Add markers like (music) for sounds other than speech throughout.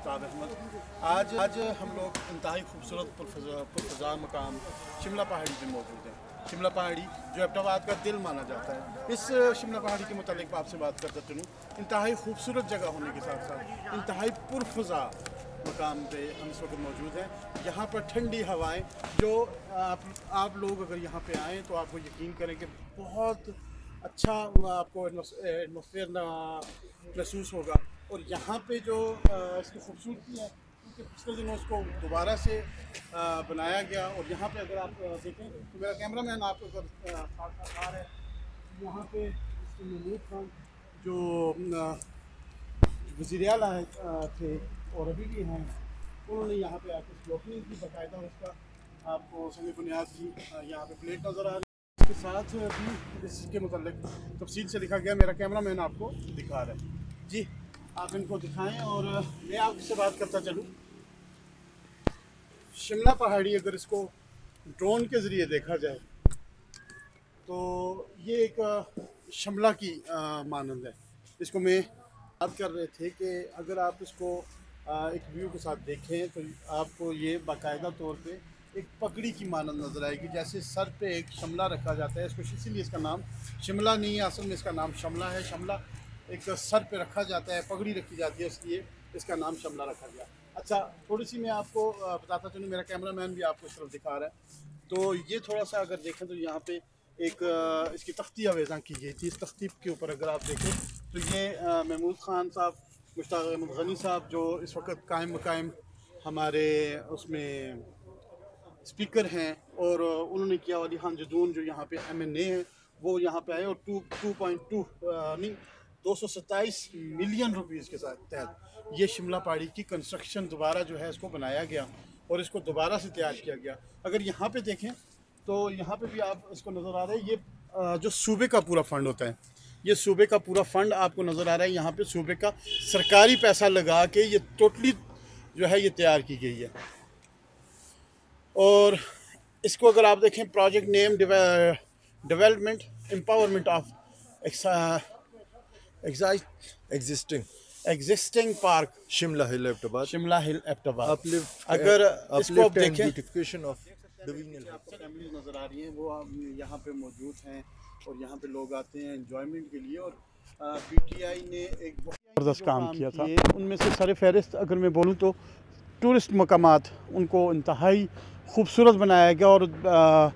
आफ्ताब अहमद आज आज हम लोग इंतहाई खूबसूरत पुरफजा मकाम शिमला पहाड़ी में मौजूद हैं शिमला पहाड़ी जो एबटाबाद का दिल माना जाता है इस शिमला पहाड़ी के मतलब आपसे बात करता चलूँ इंतहाई खूबसूरत जगह होने के साथ साथ इंतहाई पुरफजा मकाम पे हम इस वक्त मौजूद हैं यहाँ पर ठंडी हवाएं जो आप आप लोग अगर यहाँ पे आएँ तो आपको यकीन करें कि बहुत अच्छा आपको एटमोसफेयर महसूस होगा और यहाँ पे जो इसकी खूबसूरती है क्योंकि पिछले दिनों उसको दोबारा से बनाया गया और यहाँ पे अगर आप देखें तो मेरा कैमरा मैन आपको अगर साथ है यहाँ पे महमूद खान जो वजीर अला थे और अभी भी हैं उन्होंने यहाँ पे आकर उसकी ओपनिंग की बाकायदा उसका आपको समी बुनियाद की यहाँ पे प्लेट नज़र आ रही है इसके साथ भी इसके मतलब तफसील से लिखा गया मेरा कैमरा मैन आपको दिखा रहा है जी आप इनको दिखाएं और मैं आपसे बात करता चलूँ शिमला पहाड़ी अगर इसको ड्रोन के ज़रिए देखा जाए तो ये एक शिमला की मानंद है इसको मैं बात कर रहे थे कि अगर आप इसको एक व्यू के साथ देखें तो आपको ये बाकायदा तौर पे एक पगड़ी की मानंद नज़र आएगी जैसे सर पे एक शमला रखा जाता है इसको इसीलिए इसका नाम शिमला नहीं है असल में इसका नाम शमला है शमला एक तो सर पे रखा जाता है पगड़ी रखी जाती है इसलिए इसका नाम शमला रखा गया अच्छा थोड़ी सी मैं आपको बताता चलूँ मेरा कैमरा मैन भी आपको इस तरफ दिखा रहा है तो ये थोड़ा सा अगर देखें तो यहाँ पे एक इसकी तख्ती आवेजा की गई थी इस तख्ती के ऊपर अगर आप देखें तो ये महमूद ख़ान साहब मुश्ताक अहमद गनी साहब जो इस वक्त कायम मकायम हमारे उसमें स्पीकर हैं और उन्होंने किया वाली खान जदून जो यहाँ पे एम एन ए हैं वो यहाँ पे आए और टू टू पॉइंट टू नहीं दो मिलियन रुपीस के साथ तहत ये शिमला पहाड़ी की कंस्ट्रक्शन दोबारा जो है इसको बनाया गया और इसको दोबारा से तैयार किया गया अगर यहाँ पे देखें तो यहाँ पे भी आप इसको नज़र आ रहा है ये जो सूबे का पूरा फंड होता है ये सूबे का पूरा फंड आपको नज़र आ रहा है यहाँ पर सूबे का सरकारी पैसा लगा के ये टोटली जो है ये तैयार की गई है और इसको अगर आप देखें project name development empowerment of existing existing park Shimla hill Abbottabad Shimla hill Abbottabad अगर इसको आप देखें ब्यूटिफिकेशन ऑफ फैमिलीज नज़र आ रही हैं वो यहाँ पे मौजूद हैं और यहाँ पे लोग आते हैं इन्जॉयमेंट के लिए और पीटीआई ने एक ज़बरदस्त काम किया था उनमें से सारे फहरिस्त अगर मैं बोलूँ तो टूरिस्ट मकाम उनको इंतहाई खूबसूरत बनाया गया और आ,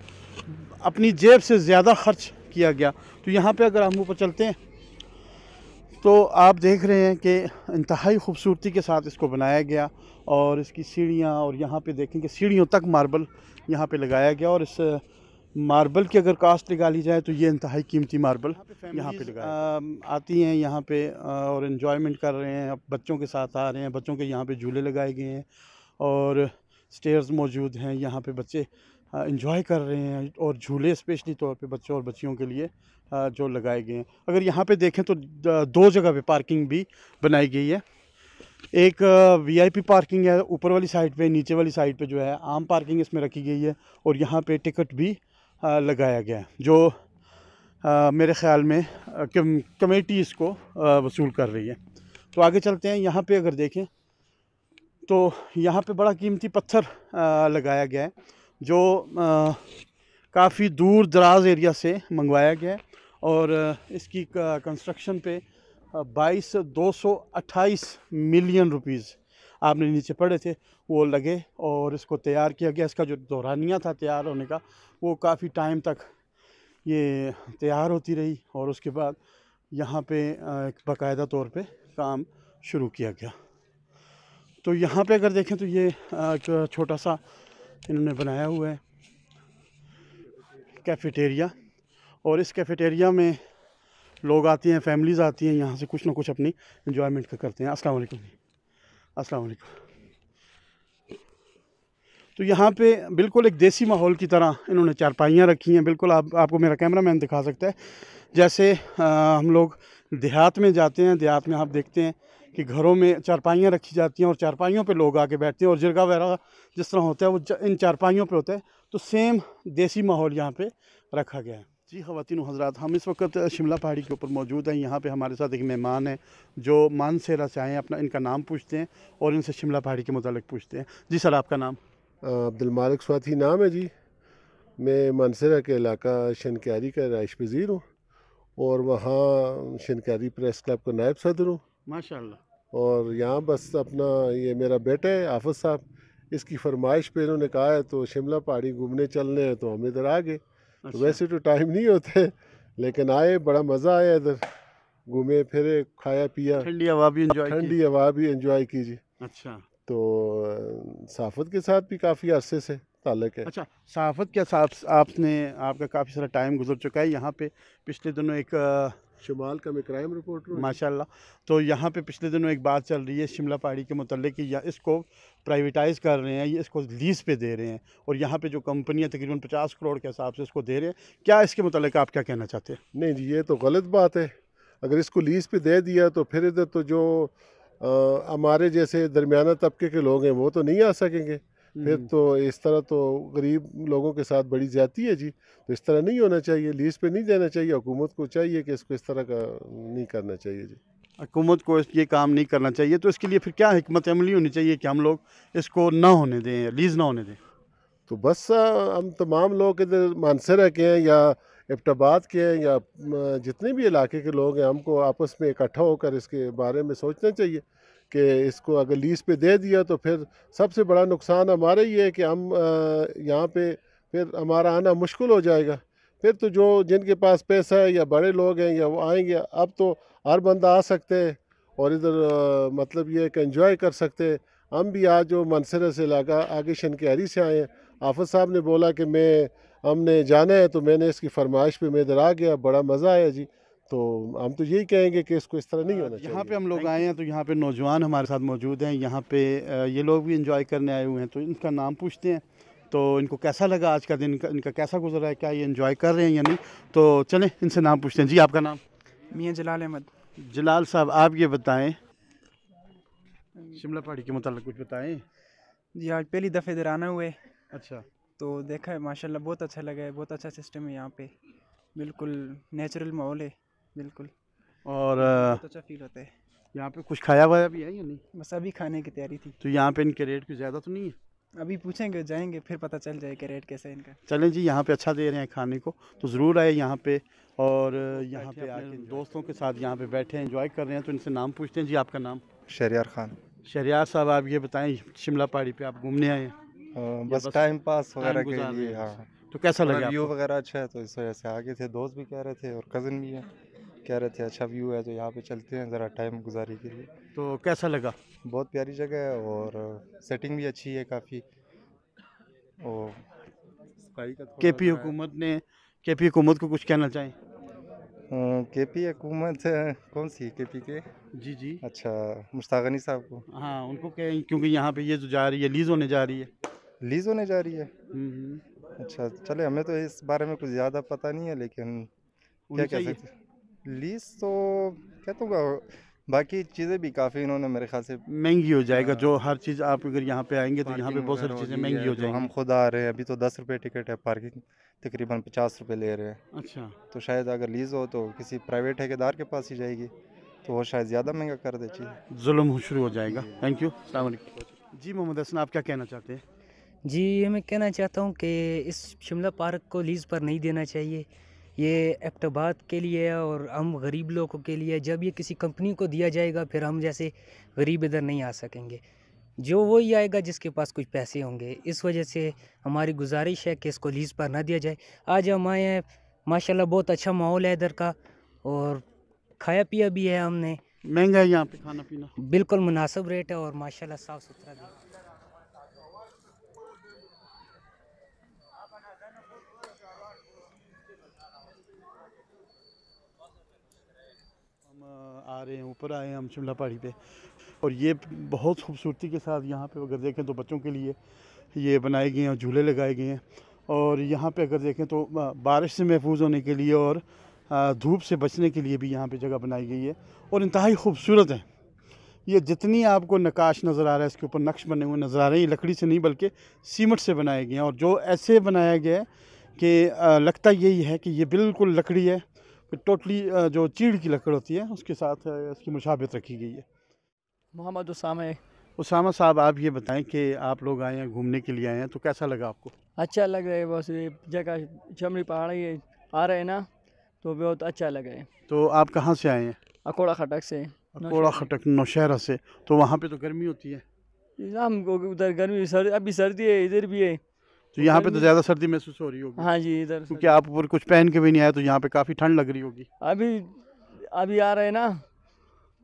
अपनी जेब से ज़्यादा ख़र्च किया गया तो यहाँ पे अगर हम ऊपर चलते हैं तो आप देख रहे हैं कि इंतहाई खूबसूरती के साथ इसको बनाया गया और इसकी सीढ़ियाँ और यहाँ पे देखें कि सीढ़ियों तक मार्बल यहाँ पे लगाया गया और इस मार्बल की अगर कास्ट निकाली जाए तो ये इंतहाई कीमती मार्बल यहाँ पे लगा आती हैं यहाँ पे और इन्जॉयमेंट कर रहे हैं बच्चों के साथ आ रहे हैं बच्चों के यहाँ पे झूले लगाए गए हैं और स्टेयर्स मौजूद हैं यहाँ पे बच्चे इन्जॉय कर रहे हैं और झूले स्पेशली तौर पे बच्चों और बच्चियों के लिए जो लगाए गए हैं अगर यहाँ पे देखें तो दो जगह पे पार्किंग भी बनाई गई है एक वीआईपी पार्किंग है ऊपर वाली साइड पे नीचे वाली साइड पे जो है आम पार्किंग इसमें रखी गई है और यहाँ पे टिकट भी लगाया गया है जो मेरे ख़्याल में कमेटी इसको वसूल कर रही है तो आगे चलते हैं यहाँ पर अगर देखें तो यहाँ पर बड़ा कीमती पत्थर लगाया गया है जो काफ़ी दूर दराज एरिया से मंगवाया गया और इसकी कंस्ट्रक्शन पे बाईस दो सौ अट्ठाईस मिलियन रुपीज़ आपने नीचे पड़े थे वो लगे और इसको तैयार किया गया इसका जो दोहरानिया था तैयार होने का वो काफ़ी टाइम तक ये तैयार होती रही और उसके बाद यहाँ पे एक बाकायदा तौर पे काम शुरू किया गया तो यहाँ पे अगर देखें तो ये एक छोटा सा इन्होंने बनाया हुआ है कैफेटेरिया और इस कैफेटेरिया में लोग आते हैं फैमिलीज़ आती हैं यहाँ से कुछ ना कुछ अपनी इन्जॉयमेंट करते हैं अस्सलाम वालेकुम तो यहाँ पे बिल्कुल एक देसी माहौल की तरह इन्होंने चारपाइयाँ रखी हैं बिल्कुल आप आपको मेरा कैमरा मैन दिखा सकता है जैसे आ, हम लोग देहात में जाते हैं देहात में आप देखते हैं कि घरों में चारपाइयाँ रखी जाती हैं और चारपाइयों पे लोग आके बैठते हैं और जिरगा वगैरह जिस तरह होता है वो इन चारपाइयों पे होता है तो सेम देसी माहौल यहाँ पे रखा गया है जी खातिन हजरात हम इस वक्त शिमला पहाड़ी के ऊपर मौजूद हैं यहाँ पे हमारे साथ एक मेहमान हैं जो मानसेरा से आए हैं अपना इनका नाम पूछते हैं और इनसे शिमला पहाड़ी के मतलब पूछते हैं जी सर आपका नाम अब्दुल मालिक स्वाथी नाम है जी मैं मानसेरा के इलाका शनकारी का रहाइश पजीर हूँ और वहाँ शनकारी प्रेस क्लब का नायब सदर हूँ माशाल्लाह और यहाँ बस अपना ये मेरा बेटा है आफत साहब इसकी फरमाइश पे इन्होंने कहा है तो शिमला पहाड़ी घूमने चलने हैं तो हम इधर आ गए तो अच्छा। तो वैसे तो टाइम नहीं होते लेकिन आए बड़ा मज़ा आया इधर घूमे फिरे खाया पिया ठंडी हवा भी एंजॉय ठंडी हवा भी एंजॉय कीजिए अच्छा तो साफत के साथ भी काफ़ी अरसे से ताल्लक है अच्छा साफत के साथ आपने आपका काफ़ी सारा टाइम गुजर चुका है यहाँ पे पिछले दिनों एक शुमाल का मैं क्राइम रिपोर्टर माशा माशाल्लाह तो यहाँ पे पिछले दिनों एक बात चल रही है शिमला पहाड़ी के मतलब कि या इसको प्राइवेटाइज़ कर रहे हैं इसको लीज़ पे दे रहे हैं और यहाँ पे जो कंपनियाँ तकरीबन पचास करोड़ के हिसाब से इसको दे रहे हैं क्या इसके मतलब आप क्या कहना चाहते हैं नहीं जी ये तो गलत बात है अगर इसको लीज़ पर दे दिया तो फिर इधर तो जो हमारे जैसे दरमियाना तबके के लोग हैं वो तो नहीं आ सकेंगे फिर हम्म। तो इस तरह तो गरीब लोगों के साथ बड़ी ज्यादा है जी तो इस तरह नहीं होना चाहिए लीज पे नहीं देना चाहिए हुकूमत को चाहिए कि इसको इस तरह का नहीं करना चाहिए जी हुकूमत को ये काम नहीं करना चाहिए तो इसके लिए फिर क्या हमत अमली होनी चाहिए कि हम लोग इसको ना होने दें लीज़ ना होने दें तो बस हम तमाम लोग इधर मानसरा के हैं या इब्टबाद के हैं या जितने भी इलाके के लोग हैं हमको आपस में इकट्ठा होकर इसके बारे में सोचना चाहिए कि इसको अगर लीज़ पे दे दिया तो फिर सबसे बड़ा नुकसान हमारा ही है कि हम यहाँ पे फिर हमारा आना मुश्किल हो जाएगा फिर तो जो जिनके पास पैसा है या बड़े लोग हैं या वो आएंगे अब तो हर बंदा आ सकते हैं और इधर मतलब ये कि इन्जॉय कर सकते हैं हम भी आज जो मनसरे से लगा आगे शनकहरी से आए हैं आफत साहब ने बोला कि मैं हमने जाना है तो मैंने इसकी फरमाइश पर मैं इधर आ गया बड़ा मज़ा आया जी तो हम तो यही कहेंगे कि इसको इस तरह नहीं हाँ, होना चाहिए यहाँ पे हम लोग आए हैं तो यहाँ पे नौजवान हमारे साथ मौजूद हैं यहाँ पे ये लोग भी इंजॉय करने आए हुए हैं तो इनका नाम पूछते हैं तो इनको कैसा लगा आज का दिन इनका, इनका कैसा गुजरा है क्या ये इन्जॉय कर रहे हैं या नहीं तो चलें इनसे नाम पूछते हैं जी आपका नाम मियाँ जलाल अहमद जलाल साहब आप ये बताएँ शिमला पहाड़ी के मतलब कुछ बताएँ जी आज पहली दफ़े आना हुए अच्छा तो देखा है माशाल्लाह बहुत अच्छा लगा है बहुत अच्छा सिस्टम है यहाँ पे बिल्कुल नेचुरल माहौल है बिल्कुल और तो अच्छा फील होता है यहाँ पे कुछ खाया वाया भी है या नहीं बस अभी खाने की तैयारी थी तो यहाँ पे इनके रेट कुछ ज़्यादा तो नहीं है अभी पूछेंगे जाएंगे फिर पता चल जाएगा रेट कैसा है इनका चलें जी यहाँ पे अच्छा दे रहे हैं खाने को तो ज़रूर आए यहाँ पे और यहाँ पे आके दोस्तों के साथ यहाँ पे बैठे हैं इंजॉय कर रहे हैं तो इनसे नाम पूछते हैं जी आपका नाम शहरियार खान शहरियार साहब आप ये बताएं शिमला पहाड़ी पे आप घूमने आए हैं बस टाइम पास वगैरह के लिए हाँ। तो कैसा लगा वगैरह अच्छा है तो इस वजह से आगे थे दोस्त भी कह रहे थे और कज़न भी है कह रहे थे अच्छा व्यू है तो यहाँ पे चलते हैं ज़रा टाइम गुजारी के लिए तो कैसा लगा बहुत प्यारी जगह है और सेटिंग भी अच्छी है काफ़ी और के पी हुकूमत ने के पी हुकूमत को कुछ कहना चाहें के पी हुकूमत कौन सी के पी के जी जी अच्छा मुश्ताकनी साहब को हाँ उनको कहें क्योंकि यहाँ पे ये जो जा रही है लीज होने जा रही है लीज होने जा रही है हम्म, हम्म। अच्छा चले हमें तो इस बारे में कुछ ज़्यादा पता नहीं है लेकिन क्या कह सकते लीज तो कहता हूँ बाकी चीज़ें भी काफ़ी इन्होंने मेरे ख्याल से महंगी हो जाएगा जो हर चीज़ आप अगर यहाँ पे आएंगे तो यहाँ पे बहुत सारी चीज़ें महंगी हो जाएंगी हम खुद आ रहे हैं अभी तो दस रुपये टिकट है पार्किंग तकरीबन पचास रुपये ले रहे हैं अच्छा तो शायद अगर लीज़ हो तो किसी प्राइवेट ठेकेदार के पास ही जाएगी तो वो शायद ज़्यादा महंगा कर दे चीज़ जुल्म शुरू हो जाएगा थैंक यू जी मोहम्मद हसन आप क्या कहना चाहते हैं जी मैं कहना चाहता हूँ कि इस शिमला पार्क को लीज़ पर नहीं देना चाहिए ये एक्टबाद के लिए और हम गरीब लोगों के लिए जब ये किसी कंपनी को दिया जाएगा फिर हम जैसे गरीब इधर नहीं आ सकेंगे जो वही आएगा जिसके पास कुछ पैसे होंगे इस वजह से हमारी गुजारिश है कि इसको लीज़ पर ना दिया जाए आज हम आए हैं माशाल्लाह बहुत अच्छा माहौल है इधर का और खाया पिया भी है हमने महंगा है यहाँ पे खाना पीना बिल्कुल मुनासिब रेट है और माशाल्लाह साफ़ सुथरा भी रहे हैं ऊपर आए हैं हम शिमला पहाड़ी पे और ये बहुत खूबसूरती के साथ यहाँ पे अगर देखें तो बच्चों के लिए ये बनाए गए हैं और झूले लगाए गए हैं और यहाँ पे अगर देखें तो बारिश से महफूज होने के लिए और धूप से बचने के लिए भी यहाँ पे जगह बनाई गई है और इंतहाई खूबसूरत है ये जितनी आपको नकाश नज़र आ रहा है इसके ऊपर नक्श बने हुए नज़र आ रहे हैं ये लकड़ी से नहीं बल्कि सीमट से बनाए गए हैं और जो ऐसे बनाया गया है कि लगता यही है कि ये बिल्कुल लकड़ी है टोटली जो चीड़ की लकड़ होती है उसके साथ इसकी मुशाबत रखी गई है मोहम्मद उसामा उसामा साहब आप ये बताएं कि आप लोग आए हैं घूमने के लिए आए हैं तो कैसा लगा आपको अच्छा लग रहा है बस ये जगह चमड़ी पहाड़ी आ रहे हैं ना तो बहुत अच्छा लग रहा है तो आप कहाँ से आए हैं अकोड़ा खटक से अकोड़ा खटक नौशहरा से तो वहाँ पे तो गर्मी होती है हम उधर गर्मी सर्दी अभी सर्दी है इधर भी है तो यहाँ तो पे तो ज्यादा सर्दी महसूस हो रही होगी हाँ जी इधर क्योंकि आप ऊपर कुछ पहन के भी नहीं आए तो यहाँ पे काफी ठंड लग रही होगी अभी अभी आ रहे हैं ना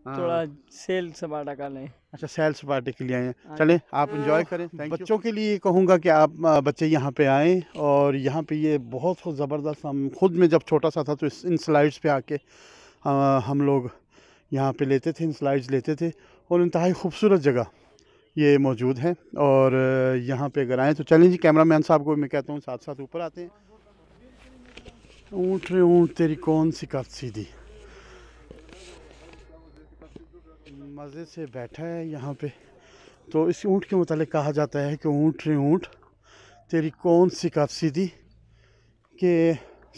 हाँ। थोड़ा सेल सपाटा का लें अच्छा सैल सपाटे के लिए आए हैं हाँ चले आप इंजॉय करें बच्चों के लिए कहूँगा कि आप बच्चे यहाँ पे आएँ और यहाँ पे ये बहुत ज़बरदस्त हम खुद में जब छोटा सा था तो इस इन स्लाइड्स पे आके हम लोग यहाँ पे लेते थे इन स्लाइड्स लेते थे और इंतहा खूबसूरत जगह ये मौजूद हैं और यहाँ पे अगर आएँ तो चलें जी कैमरा मैन साहब को मैं कहता हूँ साथ साथ ऊपर आते हैं ऊँट रे ऊँट तेरी कौन सी कब सीधी मज़े से बैठा है यहाँ पे तो इस ऊँट के मतलब कहा जाता है कि ऊँट रे ऊँट तेरी कौन सी कब सीधी के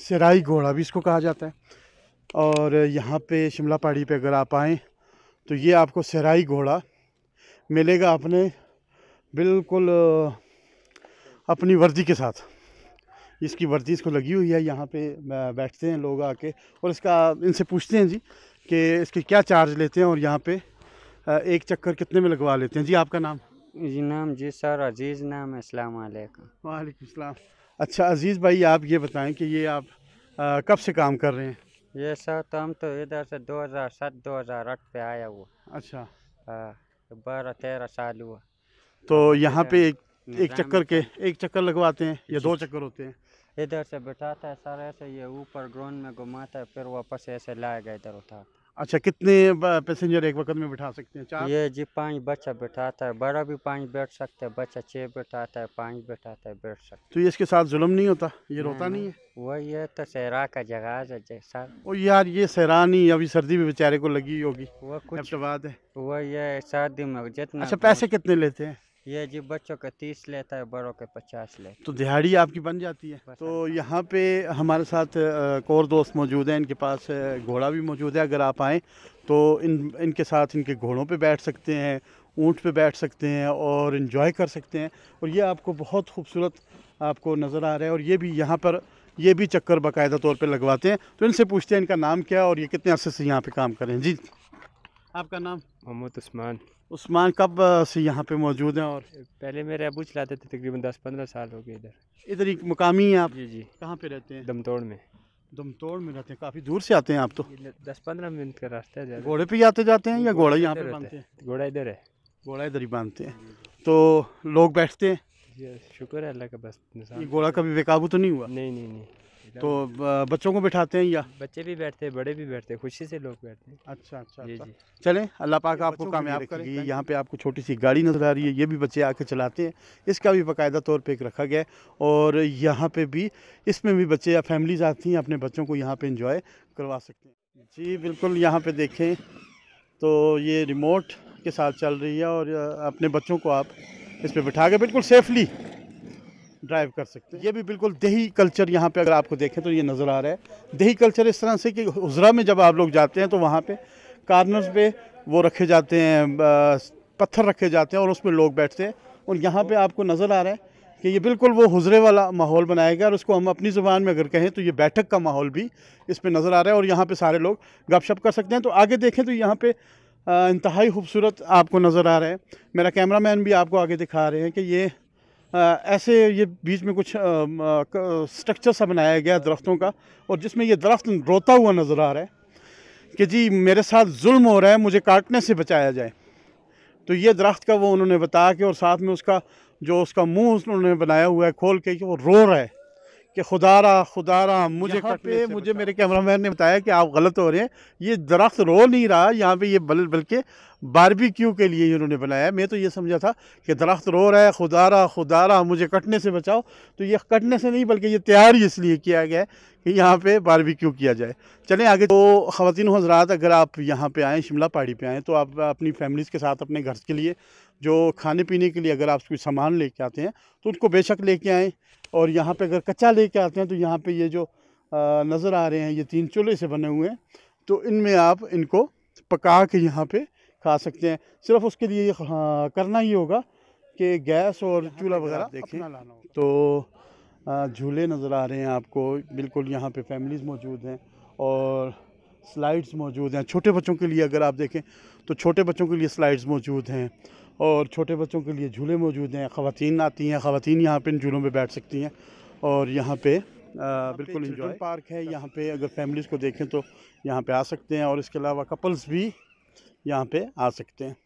सराई घोड़ा भी इसको कहा जाता है और यहाँ पे शिमला पहाड़ी पे अगर आप आएँ तो ये आपको सराई घोड़ा मिलेगा अपने बिल्कुल अपनी वर्दी के साथ इसकी वर्दी इसको लगी हुई है यहाँ पे बैठते हैं लोग आके और इसका इनसे पूछते हैं जी कि इसके क्या चार्ज लेते हैं और यहाँ पे एक चक्कर कितने में लगवा लेते हैं जी आपका नाम जी नाम जी सर अजीज़ नाम है अस्सलाम वालेकुम वालेकुम अच्छा अजीज़ भाई आप ये बताएं कि ये आप आ, कब से काम कर रहे हैं ये सर तो हम तो इधर से 2007 2008 पे आया हुआ अच्छा आ, हाँ। बारह तेरह साल हुआ तो यहाँ पे एक एक चक्कर के एक चक्कर लगवाते हैं या दो चक्कर होते हैं इधर से बैठाता है सर ऐसे ये ऊपर ग्राउंड में घुमाता है फिर वापस ऐसे लाएगा इधर उठाता अच्छा कितने पैसेंजर एक वक्त में बिठा सकते हैं चार ये जी पाँच बच्चा बैठाता है बड़ा भी पाँच बैठ सकता है बच्चा छः बैठाता है पाँच बैठाता है बैठ सकता है तो ये इसके साथ जुल्म नहीं होता ये रोता नहीं, है वही है तो सहरा का जगाज है जैसा वो यार ये सहरा नहीं अभी सर्दी भी बेचारे को लगी होगी वो कुछ बात है वही है सर्दी में जितना अच्छा पैसे कितने लेते हैं ये जी बच्चों के तीस लेता है बड़ों के पचास ले तो दिहाड़ी आपकी बन जाती है तो यहाँ पे हमारे साथ एक और दोस्त मौजूद हैं इनके पास घोड़ा भी मौजूद है अगर आप आएँ तो इन इनके साथ इनके घोड़ों पे बैठ सकते हैं ऊँट पे बैठ सकते हैं और इन्जॉय कर सकते हैं और ये आपको बहुत खूबसूरत आपको नज़र आ रहा है और ये भी यहाँ पर ये भी चक्कर बाकायदा तौर पर लगवाते हैं तो इनसे पूछते हैं इनका नाम क्या है और ये कितने अरसे से यहाँ पर काम करें जी आपका नाम मोहम्मद उस्मान उस्मान कब से यहाँ पे मौजूद हैं और पहले मेरे अबू चलाते थे तकरीबन दस पंद्रह साल हो गए इधर इधर एक मुकामी हैं आप जी जी कहाँ पे रहते हैं दमतोड़ में दमतोड़ में रहते हैं काफ़ी दूर से आते हैं आप तो दस पंद्रह मिनट का रास्ता है घोड़े पे आते जाते हैं या घोड़ा यहाँ पे बांधते हैं घोड़ा इधर है घोड़ा इधर ही बांधते हैं तो लोग बैठते हैं शुक्र है अल्लाह का बस घोड़ा कभी बेकाबू तो नहीं हुआ नहीं नहीं नहीं तो बच्चों को बिठाते हैं या बच्चे भी बैठते हैं बड़े भी बैठते हैं खुशी से लोग बैठते हैं अच्छा अच्छा जी अच्छा। जी चलें अल्लाह पाक तो आपको कामयाब करेगी यहाँ पे आपको छोटी सी गाड़ी नज़र आ रही है ये भी बच्चे आके चलाते हैं इसका भी बाकायदा तौर पर एक रखा गया है और यहाँ पर भी इसमें भी बच्चे या फैमिलीज आती हैं अपने बच्चों को यहाँ पर इंजॉय करवा सकते हैं जी बिल्कुल यहाँ पर देखें तो ये रिमोट के साथ चल रही है और अपने बच्चों को आप इस पर बिठा के बिल्कुल सेफली ड्राइव कर सकते हैं ये भी बिल्कुल दही कल्चर यहाँ पे अगर आपको देखें तो ये नज़र आ रहा है दही कल्चर इस तरह से कि उजरा में जब आप लोग जाते हैं तो वहाँ पे कार्नर्स पे वो रखे जाते हैं पत्थर रखे जाते हैं और उसमें लोग बैठते हैं और यहाँ पे आपको नज़र आ रहा है कि ये बिल्कुल वो हुजरे वाला माहौल बनाएगा और उसको हम अपनी ज़ुबान में अगर कहें तो ये बैठक का माहौल भी इस पर नज़र आ रहा है और यहाँ पर सारे लोग गपशप कर सकते हैं तो आगे देखें तो यहाँ पर इंतहाई खूबसूरत आपको नज़र आ रहा है मेरा मैन भी आपको आगे दिखा रहे हैं कि ये ऐसे ये बीच में कुछ स्ट्रक्चर सा बनाया गया दरख्तों का और जिसमें ये दरख्त रोता हुआ नज़र आ रहा है कि जी मेरे साथ जुल्म हो रहा है मुझे काटने से बचाया जाए तो ये दरख्त का वो उन्होंने बताया कि और साथ में उसका जो उसका मुंह उन्होंने बनाया हुआ है खोल के कि वो रो रहा है कि खुदारा खुदारा मुझे पे मुझे मेरे कैमरामैन ने बताया कि आप गलत हो रहे हैं ये दरख्त रो नहीं रहा यहाँ पे ये बल बल्कि बारबेक्यू के लिए इन्होंने बनाया मैं तो ये समझा था कि दरख्त रो रहा है खुदारा खुदारा मुझे कटने से बचाओ तो ये कटने से नहीं बल्कि ये तैयार ही इसलिए किया गया है कि यहाँ पे बारबेक्यू किया जाए चलें आगे तो ख़वान हजरात अगर आप यहाँ पे आएँ शिमला पहाड़ी पे आएँ तो आप अपनी फैमिलीज़ के साथ अपने घर के लिए जो खाने पीने के लिए अगर आप कोई सामान लेके आते हैं तो उनको बेशक लेके आएँ और यहाँ पे अगर कच्चा लेके आते हैं तो यहाँ पे ये जो नज़र आ रहे हैं ये तीन चूल्हे से बने हुए हैं तो इनमें आप इनको पका के यहाँ पे खा सकते हैं सिर्फ उसके लिए ये हाँ, करना ही होगा कि गैस और चूल्हा वगैरह देखें तो झूले नज़र आ रहे हैं आपको बिल्कुल यहाँ पे फैमिलीज़ मौजूद हैं और स्लाइड्स मौजूद हैं छोटे बच्चों के लिए अगर आप देखें तो छोटे बच्चों के लिए स्लाइड्स मौजूद हैं और छोटे बच्चों के लिए झूले मौजूद हैं ख़वान आती हैं ख़वान यहाँ पर इन झूलों पर बैठ सकती हैं और यहाँ पर बिल्कुल इंजॉय पार्क है यहाँ पे अगर फैमिलीज़ को देखें तो यहाँ पे आ सकते हैं और इसके अलावा कपल्स भी यहाँ पे आ सकते हैं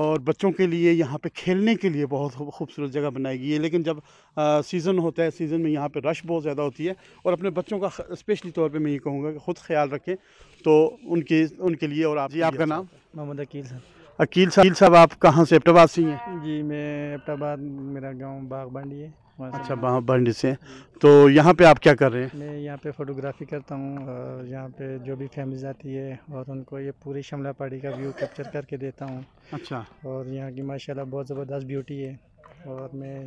और बच्चों के लिए यहाँ पे खेलने के लिए बहुत खूबसूरत जगह बनाई गई है लेकिन जब आ, सीज़न होता है सीज़न में यहाँ पे रश बहुत ज़्यादा होती है और अपने बच्चों का स्पेशली तौर पे मैं ये कहूँगा कि ख़ुद ख्याल रखें तो उनके उनके लिए और आप जी आपका अच्छा। नाम मोहम्मद अकील सर अकील साहब साहब आप कहाँ से एबटाबाद हैं जी मैं एबटाबाद मेरा गांव बागबंडी है अच्छा बागबंडी से तो यहाँ पे आप क्या कर रहे हैं मैं यहाँ पे फोटोग्राफी करता हूँ और यहाँ पे जो भी फैमिली आती है और उनको ये पूरी शमला पहाड़ी का व्यू कैप्चर करके देता हूँ अच्छा और यहाँ की माशा बहुत ज़बरदस्त ब्यूटी है और मैं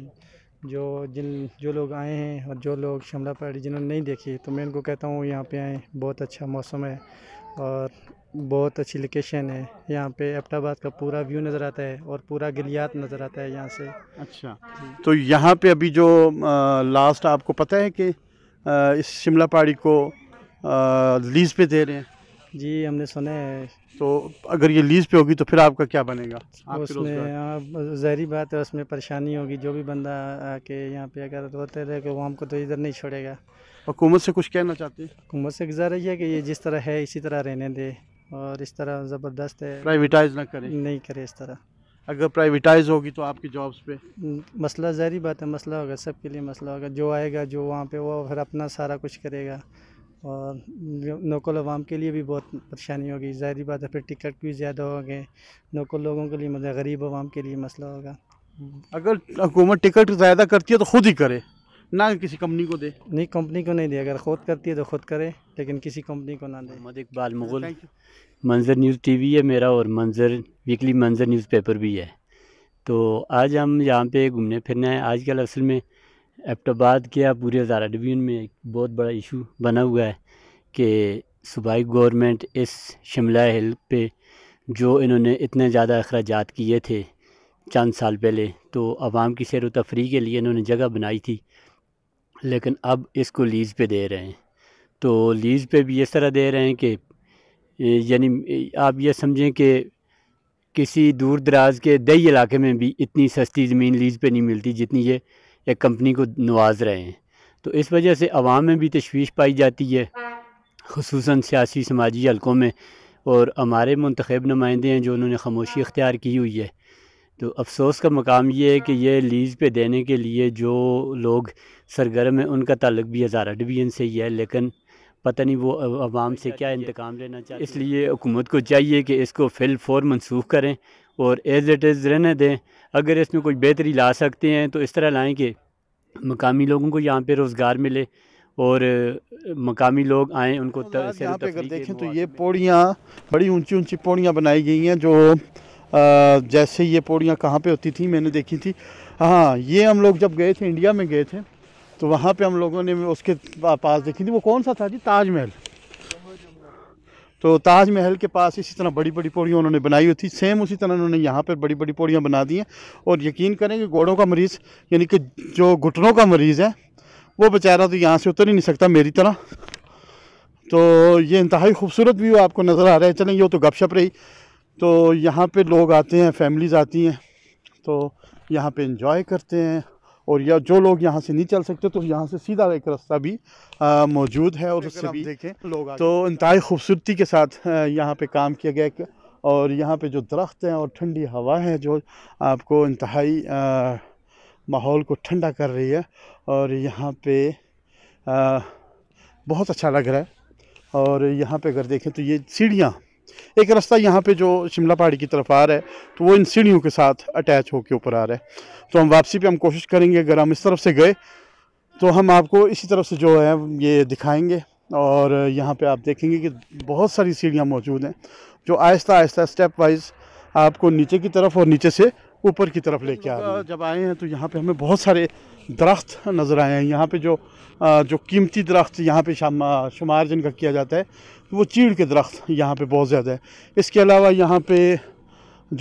जो जिन जो लोग आए हैं और जो लोग शमला पहाड़ी जिन्होंने नहीं देखी तो मैं उनको कहता हूँ यहाँ पे आएँ बहुत अच्छा मौसम है और बहुत अच्छी लोकेशन है यहाँ पे एबटाबाद का पूरा व्यू नज़र आता है और पूरा गलियात नज़र आता है यहाँ से अच्छा तो यहाँ पे अभी जो आ, लास्ट आपको पता है कि आ, इस शिमला पहाड़ी को लीज़ पे दे रहे हैं जी हमने सुना है तो अगर ये लीज़ पे होगी तो फिर आपका क्या बनेगा उसमें जहरी बात है उसमें परेशानी होगी जो भी बंदा आके यहाँ पे अगर रोते रहे वो हमको तो इधर नहीं छोड़ेगा हुकूमत से कुछ कहना चाहते हैं हुकूमत से गुजारिश है कि ये जिस तरह है इसी तरह रहने दे और इस तरह ज़बरदस्त है प्राइवेटाइज ना करें नहीं करें इस तरह अगर प्राइवेटाइज होगी तो आपकी जॉब्स पे मसला जहरी बात है मसला होगा सबके लिए मसला होगा जो आएगा जो वहाँ पे वो फिर अपना सारा कुछ करेगा और नोकल आवाम के लिए भी बहुत परेशानी होगी जहरी बात है फिर टिकट भी ज़्यादा हो गए नोकल लोगों के लिए मतलब गरीब आवाम के लिए मसला होगा अगर हुकूमत टिकट ज़्यादा करती है तो खुद ही करे ना किसी कंपनी को दे नहीं कंपनी को नहीं दे अगर खुद करती है तो खुद करे लेकिन किसी कंपनी को ना दे मोहम्मद इकबाल मुगल मंजर न्यूज़ टीवी है मेरा और मंजर वीकली मंजर न्यूज़ पेपर भी है तो आज हम यहाँ पे घूमने फिरने हैं आजकल असल में एबटाबाद क्या पूरे हज़ारा डिवीजन में एक बहुत बड़ा इशू बना हुआ है कि सूबाई गवर्नमेंट इस शिमला हिल पे जो इन्होंने इतने ज़्यादा अखराज किए थे चंद साल पहले तो आवाम की सैर व तफरी के लिए इन्होंने जगह बनाई थी लेकिन अब इसको लीज़ पे दे रहे हैं तो लीज़ पे भी इस तरह दे रहे हैं कि यानी आप ये समझें कि किसी दूर दराज के दही इलाके में भी इतनी सस्ती ज़मीन लीज़ पे नहीं मिलती जितनी ये एक कंपनी को नवाज रहे हैं तो इस वजह से आवाम में भी तशवीश पाई जाती है खसूस सियासी समाजी हलकों में और हमारे मंतखब नुमाइंदे हैं जो उन्होंने खामोशी अख्तियार की हुई है तो अफसोस का मकाम ये है कि ये लीज़ पे देने के लिए जो लोग सरगर्म हैं उनका ताल्लुक भी हज़ारा डिवीजन से ही है लेकिन पता नहीं वो आवाम से क्या इंतकाम लेना चाहिए इसलिए हुकूमत को चाहिए कि इसको फिल फोर मनसूख करें और एज़ इट इज़ रहने दें अगर इसमें कोई बेहतरी ला सकते हैं तो इस तरह लाएँ कि मकामी लोगों को यहाँ पर रोज़गार मिले और मकामी लोग आएँ उनको अगर देखें तो ये पौड़ियाँ बड़ी ऊंची ऊंची पौड़ियाँ बनाई गई हैं जो जैसे ये पौड़ियाँ कहाँ पे होती थी मैंने देखी थी हाँ ये हम लोग जब गए थे इंडिया में गए थे तो वहाँ पे हम लोगों ने उसके पास देखी थी वो कौन सा था जी ताजमहल तो ताजमहल के पास इसी तरह बड़ी बड़ी पौड़ियाँ उन्होंने बनाई हुई थी सेम उसी तरह उन्होंने यहाँ पर बड़ी बड़ी पौड़ियाँ बना दी हैं और यकीन करें कि घोड़ों का मरीज़ यानी कि जो घुटनों का मरीज़ है वो बेचारा तो यहाँ से उतर ही नहीं सकता मेरी तरह तो ये इंतहाई खूबसूरत व्यू आपको नज़र आ रहा है चलें ये तो गपशप रही तो यहाँ पे लोग आते हैं फैमिलीज़ आती हैं तो यहाँ पे इंजॉय करते हैं और या जो लोग यहाँ से नहीं चल सकते तो यहाँ से सीधा एक रास्ता भी मौजूद है और उससे भी देखें लोग तो इंतहा खूबसूरती के साथ यहाँ पे काम किया गया है और यहाँ पे जो दरख्त हैं और ठंडी हवा है जो आपको इंतहाई माहौल को ठंडा कर रही है और यहाँ पे आ, बहुत अच्छा लग रहा है और यहाँ पे अगर देखें तो ये सीढ़ियाँ एक रास्ता यहाँ पे जो शिमला पहाड़ी की तरफ आ रहा है तो वो इन सीढ़ियों के साथ अटैच होकर ऊपर आ रहा है तो हम वापसी पे हम कोशिश करेंगे अगर हम इस तरफ से गए तो हम आपको इसी तरफ से जो है ये दिखाएंगे और यहाँ पे आप देखेंगे कि बहुत सारी सीढ़ियाँ मौजूद हैं जो आहिस्ता आहिस्ता स्टेप वाइज आपको नीचे की तरफ और नीचे से ऊपर की तरफ लेके आ रहे हैं जब आए हैं तो यहाँ पे हमें बहुत सारे दरख्त नज़र आए हैं यहाँ पे जो जो कीमती दरख्त यहाँ पे शुमार जिनका किया जाता है तो वो चीड़ के दरख्त यहाँ पे बहुत ज़्यादा है इसके अलावा यहाँ पे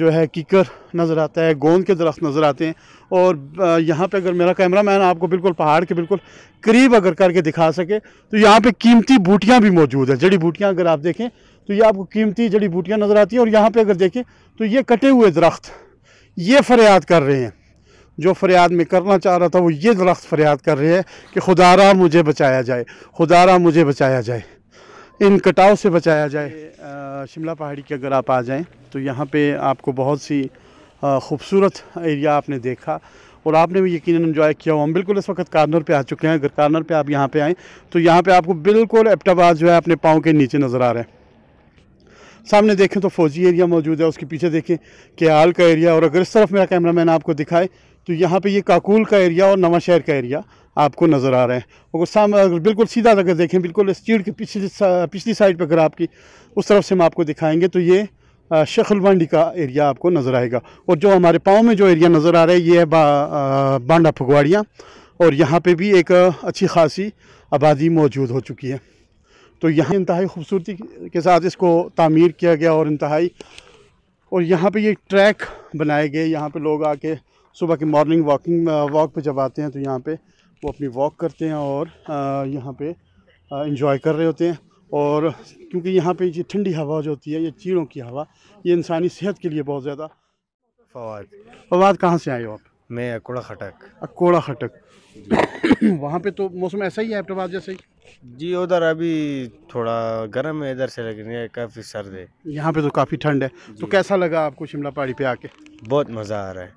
जो है कीकर नज़र आता है गोंद के दरख्त नज़र आते हैं और यहाँ पे अगर मेरा कैमरा मैन आपको बिल्कुल पहाड़ के बिल्कुल करीब अगर करके दिखा सके तो यहाँ पे कीमती बूटियाँ भी मौजूद है जड़ी बूटियाँ अगर आप देखें तो ये आपको कीमती जड़ी बूटियाँ नज़र आती हैं और यहाँ पर अगर देखें तो ये कटे हुए दरख्त ये फरियाद कर रहे हैं जो फरियाद मैं करना चाह रहा था वो ये दरख्त फरियाद कर रहे हैं कि खुदारा मुझे बचाया जाए खुदारा मुझे बचाया जाए इन कटाव से बचाया जाए शिमला पहाड़ी के अगर आप आ जाएँ तो यहाँ पर आपको बहुत सी खूबसूरत एरिया आपने देखा और आपने भी यकीन इन्जॉय किया हुआ हम बिल्कुल इस वक्त कार्नर पे आ चुके हैं अगर कार्नर पे आप यहाँ पे आएँ तो यहाँ पे आपको बिल्कुल एप्टाबाद जो है अपने पाँव के नीचे नज़र आ रहे हैं सामने देखें तो फौजी एरिया मौजूद है उसके पीछे देखें केयाल का एरिया और अगर इस तरफ मेरा कैमरा मैन आपको दिखाए तो यहाँ पे ये काकुल का एरिया और नवा शहर का एरिया आपको नज़र आ रहा है और सामने अगर बिल्कुल सीधा अगर देखें बिल्कुल इस चीड़ के पिछली सा, पिछली साइड पर अगर आपकी उस तरफ से हम आपको दिखाएंगे तो ये शखलवांडी का एरिया आपको नज़र आएगा और जो हमारे पाँव में जो एरिया नज़र आ रहा है ये है बांडा फगवाड़ियाँ और यहाँ पे भी एक अच्छी खासी आबादी मौजूद हो चुकी है तो यहाँ इंतहाई खूबसूरती के साथ इसको तामीर किया गया और इंतहाई और यहाँ पे ये ट्रैक बनाए गए यहाँ पे लोग आके सुबह की मॉर्निंग वॉकिंग वॉक पे जब आते हैं तो यहाँ पे वो अपनी वॉक करते हैं और यहाँ पे इंजॉय कर रहे होते हैं और क्योंकि यहाँ पे ये ठंडी हवा जो होती है ये चीड़ों की हवा ये इंसानी सेहत के लिए बहुत ज़्यादा फवाद फवाद कहाँ से आए हो आप मैं अकोड़ा खटक अकोड़ा खटक (coughs) वहाँ पर तो मौसम ऐसा ही है एबटाबाद जैसे ही जी उधर अभी थोड़ा गर्म है इधर से लेकिन काफ़ी सर्द है यहाँ पे तो काफ़ी ठंड है तो कैसा लगा आपको शिमला पहाड़ी पे आके बहुत मज़ा आ रहा है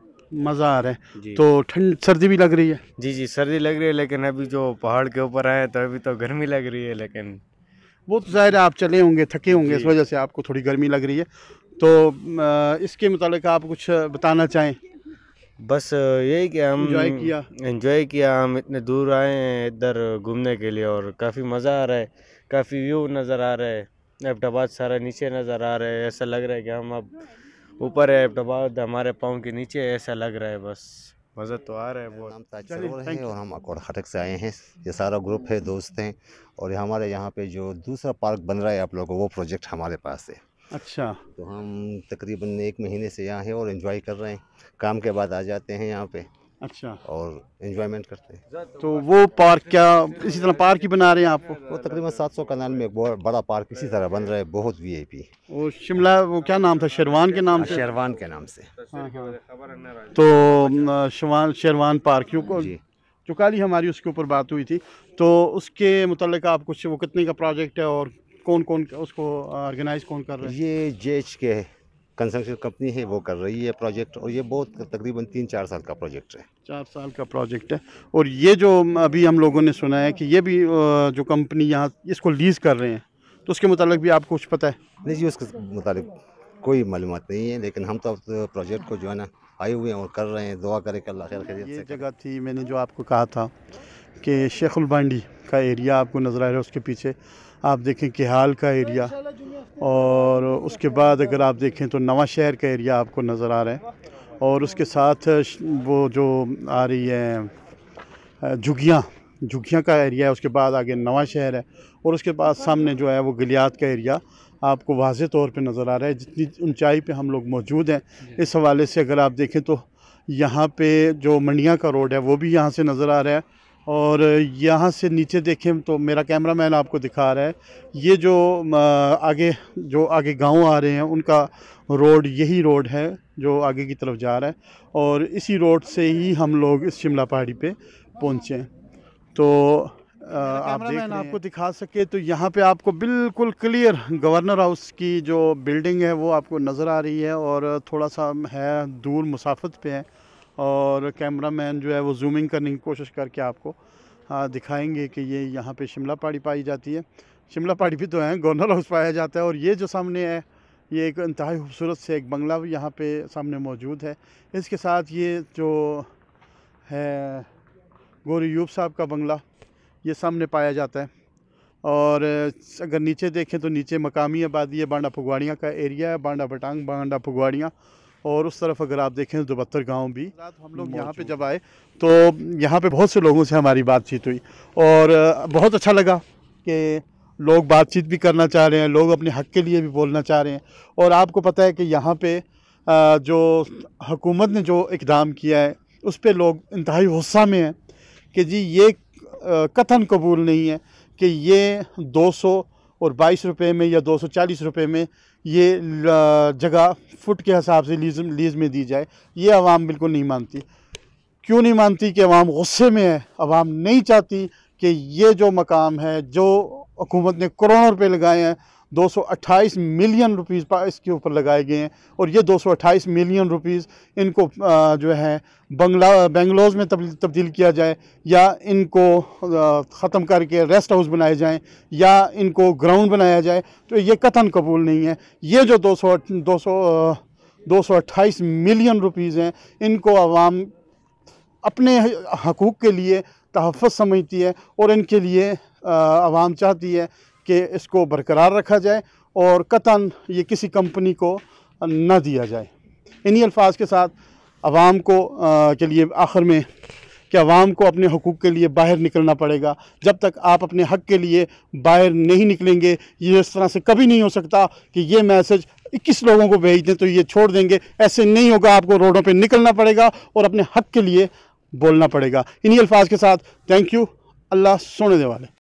मज़ा आ रहा है तो ठंड सर्दी भी लग रही है जी जी सर्दी लग रही है लेकिन अभी जो पहाड़ के ऊपर आए तो अभी तो गर्मी लग रही है लेकिन वो तो ज़ाहिर आप चले होंगे थके होंगे इस वजह से आपको थोड़ी गर्मी लग रही है तो इसके मतलब आप कुछ बताना चाहें बस यही कि हम एंजॉय किया एंजॉय किया हम इतने दूर आए हैं इधर घूमने के लिए और काफ़ी मज़ा आ रहा है काफ़ी व्यू नज़र आ रहा है एबटाबाद सारा नीचे नज़र आ रहा है ऐसा लग रहा है कि हम अब ऊपर है एबटाबाद हमारे पाँव के नीचे ऐसा लग रहा है बस मज़ा तो आ रहा है बहुत हम है और हम अकोड़ खटक से आए हैं ये सारा ग्रुप है दोस्त हैं और हमारे यहाँ पे जो दूसरा पार्क बन रहा है आप लोगों को वो प्रोजेक्ट हमारे पास है अच्छा तो हम तकरीबन एक महीने से यहाँ हैं और इन्जॉय कर रहे हैं काम के बाद आ जाते हैं यहाँ पे अच्छा और इन्जॉयमेंट करते हैं तो वो पार्क क्या इसी तरह पार्क ही बना रहे हैं आपको वो तकरीबन 700 कनाल में एक बड़ा पार्क इसी तरह बन रहा है बहुत वीआईपी वो शिमला वो क्या नाम था शेरवान के नाम हाँ, से शेरवान के नाम से हाँ, हाँ। तो शेरवान शेरवान पार्क को जो कल ही हमारी उसके ऊपर बात हुई थी तो उसके मतलब आप कुछ वो कितने का प्रोजेक्ट है और कौन कौन उसको ऑर्गेनाइज कौन कर रहा है ये जे के कंस्ट्रक्शन कंपनी है वो कर रही है प्रोजेक्ट और ये बहुत तकरीबन तीन चार साल का प्रोजेक्ट है चार साल का प्रोजेक्ट है और ये जो अभी हम लोगों ने सुना है कि ये भी जो कंपनी यहाँ इसको लीज़ कर रहे हैं तो उसके मतलब भी आपको कुछ पता है नहीं जी उसके मुतालिक कोई मालूम नहीं है लेकिन हम तो अब तो प्रोजेक्ट को जो है ना आए हुए हैं और कर रहे हैं दुआ करें कल ये जगह थी मैंने जो आपको कहा था कि शेखुलबांडी का एरिया आपको नज़र आ रहा है उसके पीछे आप देखें किहाल का एरिया और उसके बाद अगर आप देखें तो नवा शहर का एरिया आपको नज़र आ रहा है और उसके साथ वो जो आ रही है झुगियाँ झुगियाँ का एरिया है उसके बाद आगे नवा शहर है और उसके बाद सामने जो है वो गलियात का एरिया आपको वाज तौर पे नज़र आ रहा है जितनी ऊंचाई पे हम लोग मौजूद हैं इस हवाले से अगर आप देखें तो यहाँ पे जो मंडिया का रोड है वो भी यहाँ से नज़र आ रहा है और यहाँ से नीचे देखें तो मेरा कैमरा मैन आपको दिखा रहा है ये जो आगे जो आगे गांव आ रहे हैं उनका रोड यही रोड है जो आगे की तरफ जा रहा है और इसी रोड से ही हम लोग इस शिमला पहाड़ी पे पहुँचे तो अच्छा, आप मैन आपको दिखा सके तो यहाँ पे आपको बिल्कुल क्लियर गवर्नर हाउस की जो बिल्डिंग है वो आपको नज़र आ रही है और थोड़ा सा है दूर मुसाफत पे है और कैमरा मैन जो है वो जूमिंग करने की कोशिश करके आपको हाँ, दिखाएंगे कि ये यहाँ पे शिमला पहाड़ी पाई जाती है शिमला पहाड़ी भी तो है गवर्नर हाउस पाया जाता है और ये जो सामने है ये एक इंतहाई खूबसूरत से एक बंगला भी यहाँ पे सामने मौजूद है इसके साथ ये जो है गोरी यूब साहब का बंगला ये सामने पाया जाता है और अगर नीचे देखें तो नीचे मकामी आबादी है बांडा फगवाड़ियाँ का एरिया है बांडा बटांग बांडा फगवाड़ियाँ और उस तरफ अगर आप देखें तो दुबत्तर गांव भी हम लोग यहाँ पे जब आए तो यहाँ पे बहुत से लोगों से हमारी बातचीत हुई और बहुत अच्छा लगा कि लोग बातचीत भी करना चाह रहे हैं लोग अपने हक़ के लिए भी बोलना चाह रहे हैं और आपको पता है कि यहाँ पे जो हकूमत ने जो इकदाम किया है उस पर लोग इंतहाई गुस्सा में हैं कि जी ये कथन कबूल नहीं है कि ये दो सौ और बाईस रुपये में या दो सौ चालीस रुपये में ये जगह फुट के हिसाब से लीज लीज़ में दी जाए ये आवाम बिल्कुल नहीं मानती क्यों नहीं मानती कि आवाम गुस्से में है आवाम नहीं चाहती कि ये जो मकाम है जो हुकूमत ने करोड़ों रुपये लगाए हैं 228 मिलियन रुपीज़ इसके ऊपर लगाए गए हैं और ये 228 मिलियन रुपीज़ इनको जो है बंगला बेंगलोर में तब्दील किया जाए या इनको ख़त्म करके रेस्ट हाउस बनाए जाएं या इनको ग्राउंड बनाया जाए तो ये कतन कबूल नहीं है ये जो 200 228 मिलियन रुपीज़ हैं इनको आवाम अपने हकूक़ के लिए तहफ़ समझती है और इनके लिए आवाम चाहती है कि इसको बरकरार रखा जाए और कतन ये किसी कंपनी को ना दिया जाए इन्हीं अल्फाज के साथ आवाम को आ, के लिए आखिर में कि आवाम को अपने हकूक़ के लिए बाहर निकलना पड़ेगा जब तक आप अपने हक के लिए बाहर नहीं निकलेंगे ये इस तरह से कभी नहीं हो सकता कि ये मैसेज इक्कीस लोगों को भेज दें तो ये छोड़ देंगे ऐसे नहीं होगा आपको रोडों पे निकलना पड़ेगा और अपने हक के लिए बोलना पड़ेगा इन्हीं अल्फाज के साथ थैंक यू अल्लाह सोने दे वाले